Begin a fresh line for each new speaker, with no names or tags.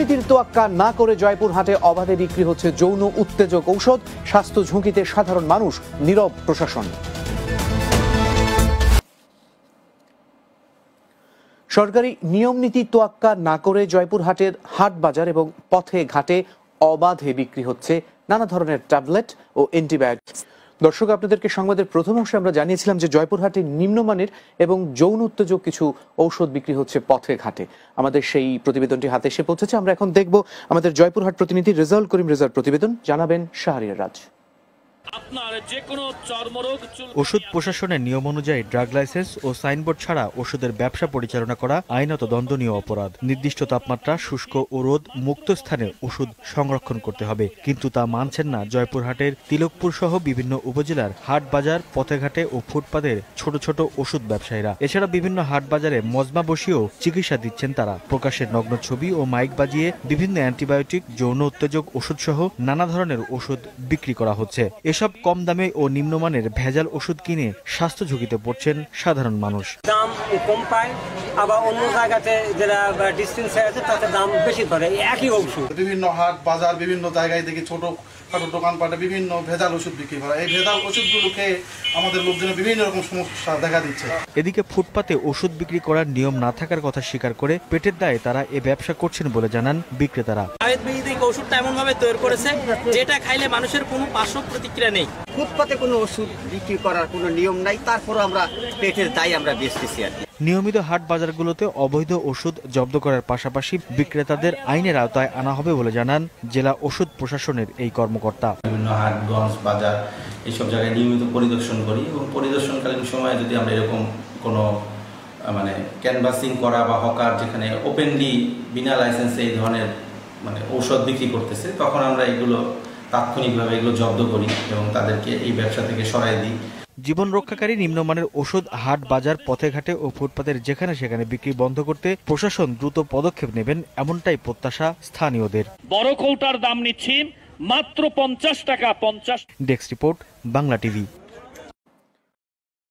দুর্নীতির তোয়াক্কা না করে জয়পুরহাটে অবাধে বিক্রি হচ্ছে যৌন উত্তেজক ঔষধ স্বাস্থ্য ঝুঁকিতে সাধারণ মানুষ নীরব প্রশাসন সরকারি নিয়ম নীতি তোয়াক্কা না করে জয়পুরহাটের হাট বাজার এবং পথে ঘাটে অবাধে বিক্রি হচ্ছে নানা ধরনের ট্যাবলেট ও অ্যান্টিবায়োটিক দর্শক আপনাদেরকে সংবাদের প্রথম অংশে আমরা জানিয়েছিলাম যে জয়পুরহাটে নিম্নমানের এবং যৌন উত্তেজক কিছু ঔষধ বিক্রি হচ্ছে পথে ঘাটে আমাদের সেই প্রতিবেদনটি হাতে এসে পৌঁছেছে আমরা এখন দেখব আমাদের জয়পুরহাট প্রতিনিধি রেজাউল করিম রেজার প্রতিবেদন জানাবেন শাহরিয়ার রাজ ওষুধ প্রশাসনের
নিয়ম অনুযায়ী ড্রাগ লাইসেন্স ও সাইনবোর্ড ছাড়া ওষুধের ব্যবসা পরিচালনা করা আইনত দণ্ডনীয় অপরাধ নির্দিষ্ট তাপমাত্রা শুষ্ক ও রোদ মুক্ত স্থানে ওষুধ সংরক্ষণ করতে হবে কিন্তু তা মানছেন না জয়পুরহাটের তিলকপুর সহ বিভিন্ন উপজেলার হাট বাজার পথেঘাটে ও ফুটপাতের ছোট ছোট ওষুধ ব্যবসায়ীরা এছাড়া বিভিন্ন হাট বাজারে মজমা বসিয়েও চিকিৎসা দিচ্ছেন তারা প্রকাশের নগ্ন ছবি ও মাইক বাজিয়ে বিভিন্ন অ্যান্টিবায়োটিক যৌন উত্তেজক ওষুধ সহ নানা ধরনের ওষুধ বিক্রি করা হচ্ছে এসব এসব কম দামে ও নিম্নমানের ভেজাল ওষুধ কিনে স্বাস্থ্য ঝুঁকিতে পড়ছেন সাধারণ মানুষ
দাম কম পায় আবার অন্য জায়গাতে যারা ডিস্টেন্স আছে তাতে দাম বেশি ধরে একই ওষুধ বিভিন্ন হাট বাজার বিভিন্ন জায়গায় দেখি ছোট ছোট দোকানপাটে বিভিন্ন ভেজাল ওষুধ বিক্রি করা এই ভেজাল ওষুধগুলো খেয়ে আমাদের লোকজনের বিভিন্ন রকম সমস্যা দেখা দিচ্ছে
এদিকে ফুটপাতে ওষুধ বিক্রি করার নিয়ম না থাকার কথা স্বীকার করে পেটের দায়ে তারা এ ব্যবসা করছেন বলে জানান বিক্রেতারা
থেকে ওষুধটা এমনভাবে তৈরি করেছে
যেটা খাইলে মানুষের কোনো পার্শ্ব প্রতিক্রিয়া নেই ফুটপাতে কোনো ওষুধ বিক্রি করার কোনো নিয়ম নাই তারপর
আমরা পেটের দায় আমরা বেঁচতেছি আর
নিয়মিত হাট বাজারগুলোতে অবৈধ ওষুধ জব্দ করার পাশাপাশি বিক্রেতাদের আইনের আওতায় আনা হবে বলে জানান জেলা ওষুধ প্রশাসনের এই কর্মকর্তা বিভিন্ন হাটগঞ্জ
বাজার এইসব জায়গায় নিয়মিত পরিদর্শন করি এবং পরিদর্শনকালীন সময়ে যদি আমরা এরকম কোনো মানে ক্যানভাসিং করা বা হকার যেখানে ওপেনলি বিনা লাইসেন্সে এই ধরনের মানে ঔষধ বিক্রি করতেছে তখন আমরা এগুলো তাৎক্ষণিকভাবে এগুলো জব্দ করি এবং তাদেরকে এই ব্যবসা থেকে সরাই দিই জীবন রক্ষাকারী
নিম্নমানের ওষুধ হাট বাজার পথে ঘাটে ও ফুটপাতের যেখানে সেখানে বিক্রি বন্ধ করতে প্রশাসন দ্রুত পদক্ষেপ নেবেন এমনটাই প্রত্যাশা স্থানীয়দের বড় কৌটার দাম নিচ্ছি মাত্র পঞ্চাশ টাকা পঞ্চাশ ডেস্ক রিপোর্ট বাংলা টিভি